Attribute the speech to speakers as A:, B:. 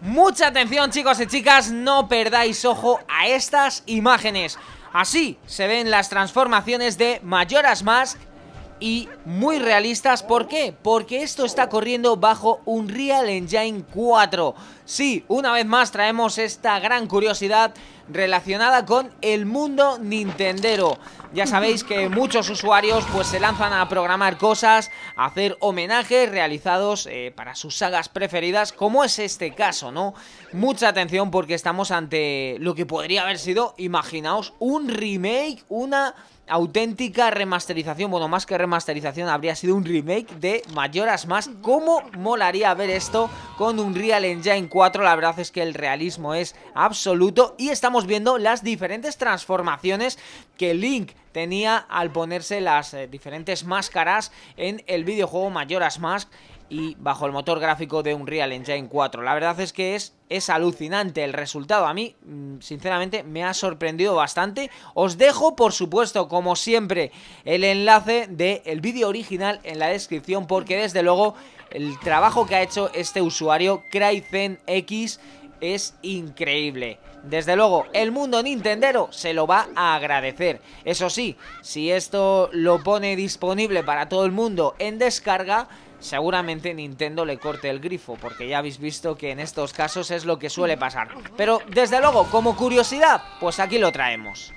A: Mucha atención chicos y chicas, no perdáis ojo a estas imágenes. Así se ven las transformaciones de Mayoras Mask y muy realistas. ¿Por qué? Porque esto está corriendo bajo un Unreal Engine 4. Sí, una vez más traemos esta gran curiosidad relacionada con el mundo nintendero. Ya sabéis que muchos usuarios pues se lanzan a programar cosas, a hacer homenajes realizados eh, para sus sagas preferidas, como es este caso, ¿no? Mucha atención porque estamos ante lo que podría haber sido, imaginaos, un remake, una auténtica remasterización, bueno, más que remasterización, habría sido un remake de Mayoras Más. ¿Cómo molaría ver esto con un Real Engine 4? La verdad es que el realismo es absoluto y estamos viendo las diferentes transformaciones que Link tenía al ponerse las eh, diferentes máscaras en el videojuego Majora's Mask y bajo el motor gráfico de Unreal Engine 4. La verdad es que es, es alucinante el resultado. A mí, mm, sinceramente, me ha sorprendido bastante. Os dejo, por supuesto, como siempre, el enlace del vídeo original en la descripción porque, desde luego, el trabajo que ha hecho este usuario, CryzenX, es increíble. Desde luego, el mundo nintendero se lo va a agradecer. Eso sí, si esto lo pone disponible para todo el mundo en descarga, seguramente Nintendo le corte el grifo, porque ya habéis visto que en estos casos es lo que suele pasar. Pero desde luego, como curiosidad, pues aquí lo traemos.